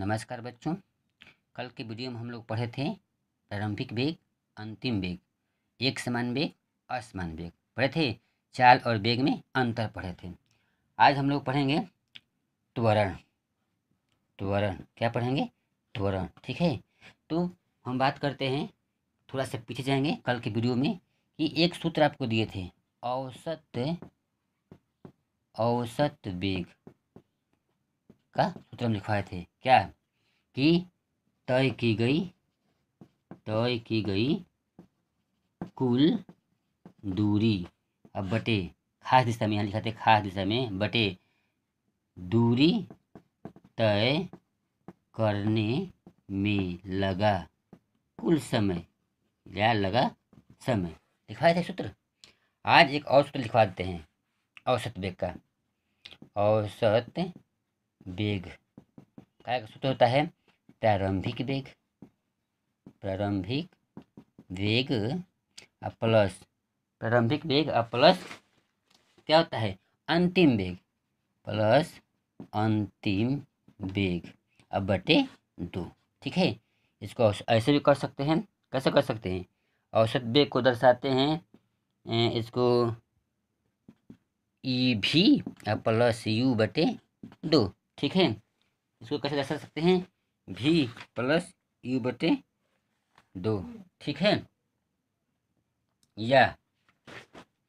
नमस्कार बच्चों कल के वीडियो में हम लोग पढ़े थे प्रारंभिक वेग अंतिम वेग एक समान वेग असमान वेग पढ़े थे चाल और वेग में अंतर पढ़े थे आज हम लोग पढ़ेंगे त्वरण त्वरण क्या पढ़ेंगे त्वरण ठीक है तो हम बात करते हैं थोड़ा सा पीछे जाएंगे कल के वीडियो में कि एक सूत्र आपको दिए थे औसत औसत वेग का सूत्र हम लिखवाए थे क्या कि तय की गई तय की गई कुल दूरी अब बटे खास दिशा में यहाँ लिखा खास दिशा में बटे दूरी तय करने में लगा कुल समय या लगा समय लिखवाए थे सूत्र आज एक और सूत्र लिखवा देते हैं औसत वेग का औसत वेग का सूत्र होता है प्रारंभिक वेग प्रारंभिक वेग प्लस प्रारंभिक वेग प्लस क्या होता है अंतिम वेग प्लस अंतिम वेग अब बटे दो ठीक है इसको ऐसे भी कर सकते हैं कैसे कर सकते हैं औसत वेग को दर्शाते हैं इसको ई e भी प्लस यू बटे दो ठीक है इसको कैसे दर्शा सकते हैं भी प्लस यू बटे दो ठीक है या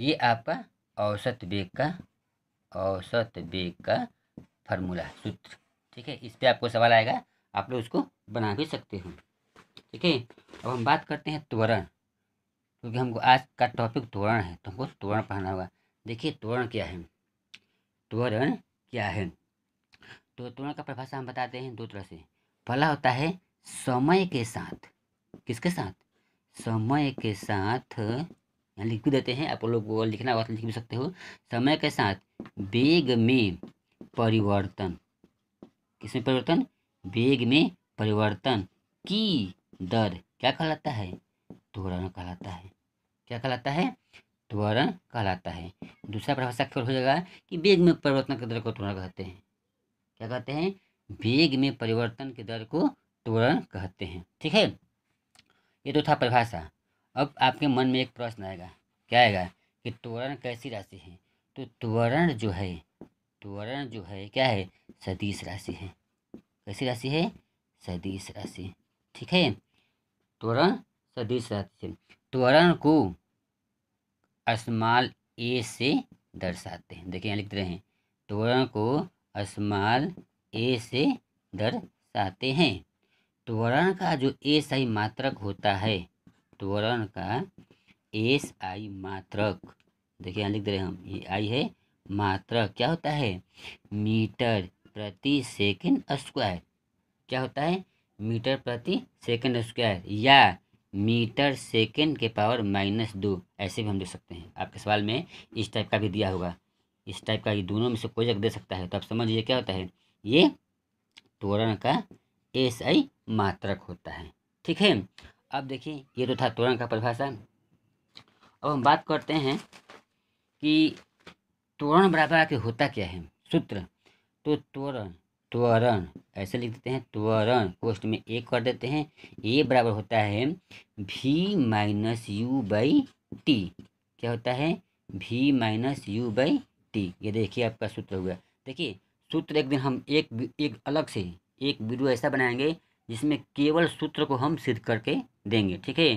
ये आपका औसत वेग का औसत वेग का फार्मूला सूत्र ठीक है इस पर आपको सवाल आएगा आप लोग उसको बना भी सकते हो ठीक है अब हम बात करते हैं त्वरण क्योंकि हमको आज का टॉपिक त्वरण है तो हमको त्वरण पढ़ना होगा देखिए त्वरण क्या है त्वरण क्या है तो दोनों का परिभाषा हम बताते हैं दो तरह से पहला होता है समय के साथ किसके साथ समय के साथ यहाँ लिख भी देते हैं आप लोग वो लिखना हुआ तो लिख भी सकते हो समय के साथ वेग में परिवर्तन किसमें परिवर्तन वेग में परिवर्तन की दर क्या कहलाता है त्वरण कहलाता है क्या कहलाता है त्वरण कहलाता है दूसरा परिभाषा क्या हो जाएगा कि वेग में परिवर्तन की दर को त्वरण कहते हैं क्या कहते हैं वेग में परिवर्तन के दर को त्वरण कहते हैं ठीक है ये तो था परिभाषा अब आपके मन में एक प्रश्न आएगा क्या आएगा कि त्वरण कैसी राशि है तो त्वरण जो है त्वरण जो है क्या है सदिश राशि है कैसी राशि है सदिश राशि ठीक है त्वरण सदिश राशि त्वरण को स्मॉल ए से दर्शाते हैं देखिए यहाँ लिख रहे हैं त्वरण को स्मॉल ए से दर्शाते हैं त्वरण का जो एस आई मात्रक होता है त्वरण का एस आई मात्रक देखिए यहाँ लिख दे रहे हम ये आई है मात्रक क्या होता है मीटर प्रति सेकंड स्क्वायर क्या होता है मीटर प्रति सेकंड स्क्वायर या मीटर सेकंड के पावर माइनस दो ऐसे भी हम लिख सकते हैं आपके सवाल में इस टाइप का भी दिया होगा इस टाइप का ये दोनों में से कोई एक दे सकता है तो आप समझिए क्या होता है ये तोरण का एस आई मात्रक होता है ठीक है अब देखिए ये तो था तोरण का परिभाषा अब हम बात करते हैं कि तोरण बराबर आके होता क्या है सूत्र तो तोरण त्वरण ऐसे लिख देते हैं त्वरण कोष्ट में एक कर देते हैं ये बराबर होता है भी माइनस यू बाई टी क्या होता है भी माइनस यू बाई टी ये देखिए आपका सूत्र हुआ देखिए सूत्र एक दिन हम एक एक अलग से एक वीडियो ऐसा बनाएंगे जिसमें केवल सूत्र को हम सिद्ध करके देंगे ठीक है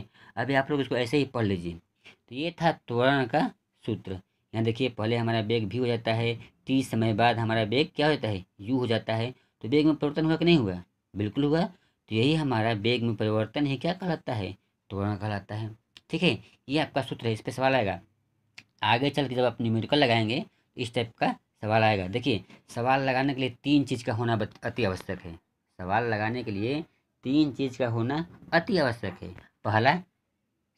अभी आप लोग इसको ऐसे ही पढ़ लीजिए तो ये था त्वरण का सूत्र यहाँ देखिए पहले हमारा बेग भी हो जाता है तीस समय बाद हमारा बेग क्या हो जाता है यू हो जाता है तो बेग में परिवर्तन हुआ कि नहीं हुआ बिल्कुल हुआ तो यही हमारा बेग में परिवर्तन ही क्या कहलाता है त्वरण कहलाता है ठीक है ये आपका सूत्र है इस पर सवाल आएगा आगे चल के जब आप न्यूमेरिकल लगाएंगे इस टाइप का सवाल आएगा देखिए सवाल लगाने के लिए तीन चीज़ का होना अति आवश्यक है सवाल लगाने के लिए तीन चीज़ का होना अति आवश्यक है पहला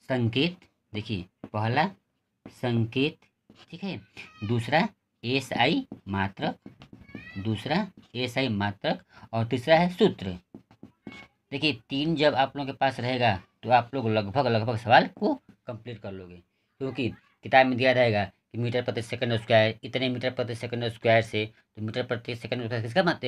संकेत देखिए पहला संकेत ठीक है दूसरा एस आई मात्रक दूसरा एस आई मात्रक और तीसरा है सूत्र देखिए तीन जब आप लोगों के पास रहेगा तो आप लोग लगभग लगभग सवाल को कंप्लीट कर लोगे क्योंकि किताब में दिया रहेगा कि मीटर प्रति सेकंड स्क्वायर इतने मीटर प्रति सेकंड स्क्वायर से तो मीटर प्रति सेकंड स्क्वायर किसका मत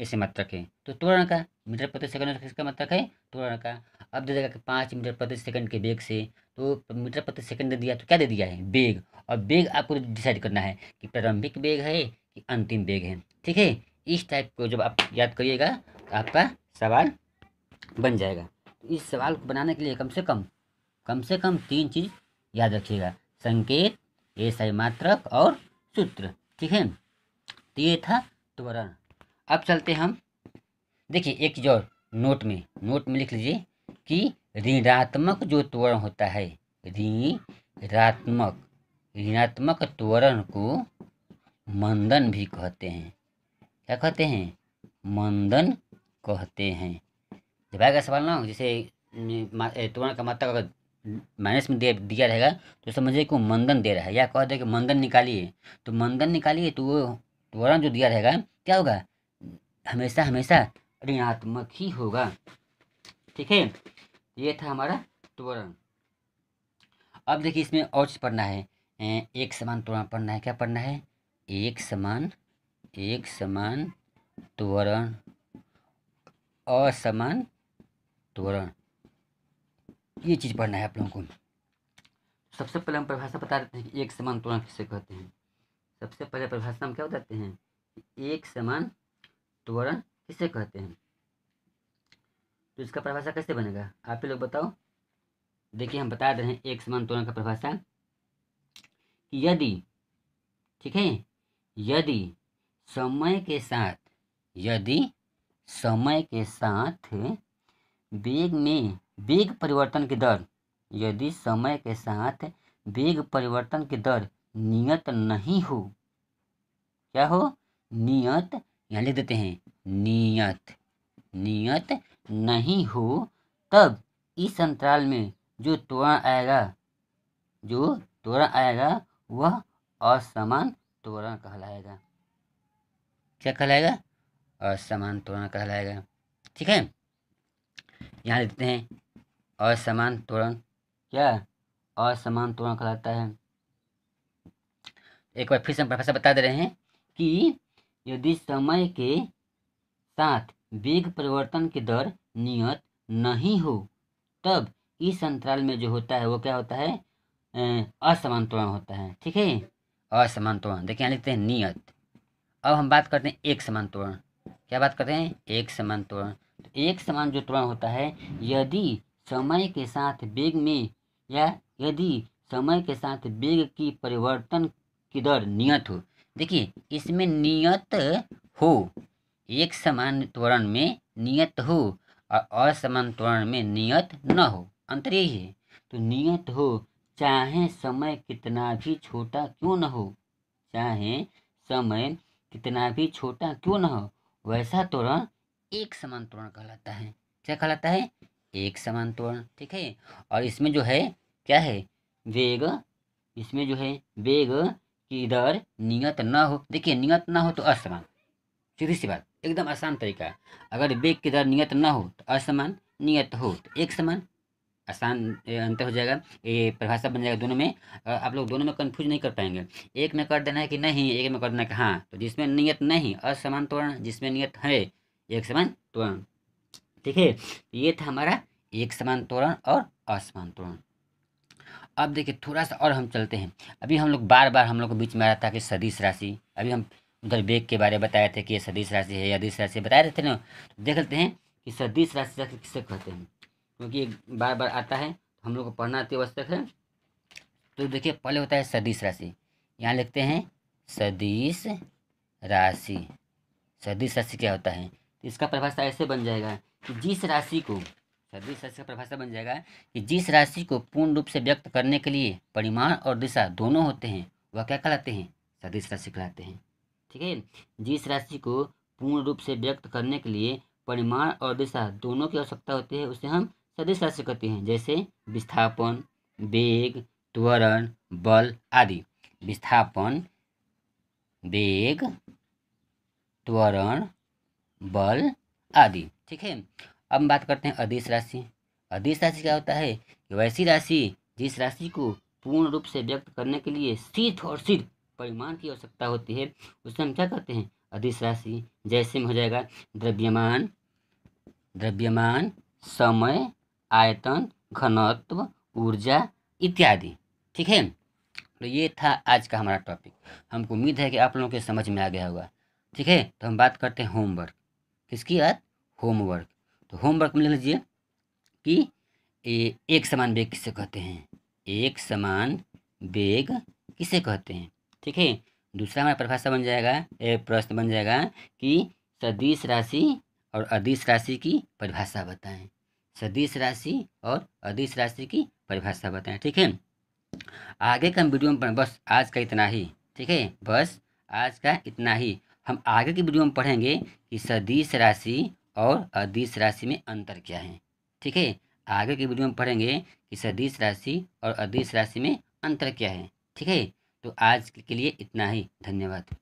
ऐसे मत रखें तो त्वरण का मीटर प्रति सेकंड किसका मत रखें त्वरण का अब दे देगा कि पाँच मीटर प्रति सेकंड के बेग से तो मीटर प्रति सेकंड दे दिया तो क्या दे दिया है बेग और बेग आपको डिसाइड करना है कि प्रारंभिक बेग है कि अंतिम बेग है ठीक है इस टाइप को जब आप याद करिएगा तो आपका सवाल बन जाएगा तो इस सवाल को बनाने के लिए कम से कम कम से कम तीन चीज़ याद रखिएगा संकेत एसआई मात्रक और सूत्र ठीक है तो ये था त्वरण अब चलते हम देखिए एक चीज़ और नोट में नोट में लिख लीजिए कि ऋणात्मक जो त्वरण होता है ऋणात्मक ऋणात्मक त्वरण को मंदन भी कहते हैं क्या कहते हैं मंदन कहते हैं जब आएगा सवाल ना जैसे त्वरण का मात्रक अगर माइनस में दे दिया रहेगा तो समझिए कि वो मंदन दे रहा है या कह दे कि मंदन निकालिए तो मंदन निकालिए तो वो त्वरण जो दिया रहेगा क्या होगा हमेशा हमेशा ऋणात्मक ही होगा ठीक है ये था हमारा त्वरण अब देखिए इसमें और चीज़ पढ़ना है एक समान त्वरण पढ़ना है क्या पढ़ना है एक समान एक समान त्वरण असमान त्वरण ये चीज़ पढ़ना है आप लोगों को सबसे पहले हम परिभाषा बता देते हैं कि एक समान तुलना किसे कहते हैं सबसे पहले परिभाषा हम क्या बताते हैं एक समान त्वरण किसे कहते हैं तो इसका परिभाषा कैसे बनेगा आप ही लोग बताओ देखिए हम बता दे रहे हैं एक समान त्वरण का परिभाषा कि यदि ठीक है यदि समय के साथ यदि समय के साथ वेग में वेग परिवर्तन की दर यदि समय के साथ वेग परिवर्तन की दर नियत नहीं हो क्या हो नियत यहाँ लिख देते हैं नियत नियत नहीं हो तब इस अंतराल में जो त्वरण आएगा जो त्वरण आएगा वह असमान त्वरण कहलाएगा क्या कहलाएगा असमान त्वरण कहलाएगा ठीक है यहाँ लिखते हैं असमान त्वरण क्या असमान त्वरण कहलाता है एक बार फिर से प्रोफेसर बता दे रहे हैं कि यदि समय के साथ वेग परिवर्तन की दर नियत नहीं हो तब इस अंतराल में जो होता है वो क्या होता है असमान त्वरण होता है ठीक है असमान त्वरण देखिए यहाँ लिखते हैं नियत अब हम बात करते हैं एक समान त्वरण क्या बात करते हैं एक समान त्वरण तो एक समान जो त्वरण होता है यदि समय के साथ वेग में या यदि समय के साथ वेग की परिवर्तन की दर नियत हो देखिए इसमें नियत हो एक समान त्वरण में नियत हो और असमान त्वरण में नियत न हो अंतर यही है तो नियत हो चाहे समय कितना भी छोटा क्यों न हो चाहे समय कितना भी छोटा क्यों न हो वैसा त्वरण एक समान त्वरण कहलाता है क्या कहलाता है एक समान त्वरण ठीक है और इसमें जो है क्या है वेग इसमें जो है वेग की दर नियत ना हो देखिए नियत ना हो तो असमान सीधी सी बात एकदम आसान तरीका अगर वेग की दर नियत ना हो तो असमान नियत हो तो एक समान आसान अंतर हो जाएगा ये परिभाषा बन जाएगा दोनों में आप लोग दोनों में कन्फ्यूज नहीं कर पाएंगे एक में कर देना है कि नहीं एक में कर देना है कि हाँ तो जिसमें नियत नहीं असमान त्वरण जिसमें नियत है एक समान त्वरण ठीक है ये था हमारा एक समान तोरण और असमान तोरण अब देखिए थोड़ा सा और हम चलते हैं अभी हम लोग बार बार हम लोग को बीच में आ रहा था कि सदीश राशि अभी हम उधर वेग के बारे में बताए थे कि ये सदीश राशि है यादिश राशि बताए रहे थे ना तो देख लेते हैं कि सदीश राशि किससे कहते हैं क्योंकि बार बार आता है तो हम लोग को पढ़ना अति आवश्यक है तो देखिए पहले होता है सदीश राशि यहाँ लिखते हैं सदीश राशि सदीश राशि क्या होता है तो इसका परिभाषा ऐसे बन जाएगा कि जिस राशि को सदृश राशि का परिभाषा बन जाएगा कि जिस राशि को पूर्ण रूप से व्यक्त करने के लिए परिमाण और दिशा दोनों होते हैं वह क्या कहलाते हैं सदिश राशि कहलाते हैं ठीक है जिस राशि को पूर्ण रूप से व्यक्त करने के लिए परिमाण और दिशा दोनों की आवश्यकता होती है उसे हम सदिश राशि कहते हैं जैसे विस्थापन वेग त्वरण बल आदि विस्थापन वेग त्वरण बल आदि ठीक है अब हम बात करते हैं अधिस राशि अधिस राशि क्या होता है कि वैसी राशि जिस राशि को पूर्ण रूप से व्यक्त करने के लिए सिद्ध और सिद्ध परिमाण की आवश्यकता होती है उसे हम क्या कहते हैं अधिस राशि जैसे में हो जाएगा द्रव्यमान द्रव्यमान समय आयतन घनत्व ऊर्जा इत्यादि ठीक है तो ये था आज का हमारा टॉपिक हमको उम्मीद है कि आप लोगों के समझ में आ गया होगा ठीक है तो हम बात करते हैं होमवर्क किसकी बात होमवर्क तो होमवर्क में लिख लीजिए कि ए, एक समान बेग किसे कहते हैं एक समान बेग किसे कहते हैं ठीक है दूसरा हमारा परिभाषा बन जाएगा प्रश्न बन जाएगा कि सदिश राशि और अदिश राशि की परिभाषा बताएं सदिश राशि और अदिश राशि की परिभाषा बताएं ठीक है आगे का हम वीडियो में बस आज का इतना ही ठीक है बस आज का इतना ही हम आगे की वीडियो में पढ़ेंगे कि सदिश राशि और अदिश राशि में अंतर क्या है ठीक है आगे की वीडियो में पढ़ेंगे कि सदीश राशि और अधीश राशि में अंतर क्या है ठीक है तो आज के लिए इतना ही धन्यवाद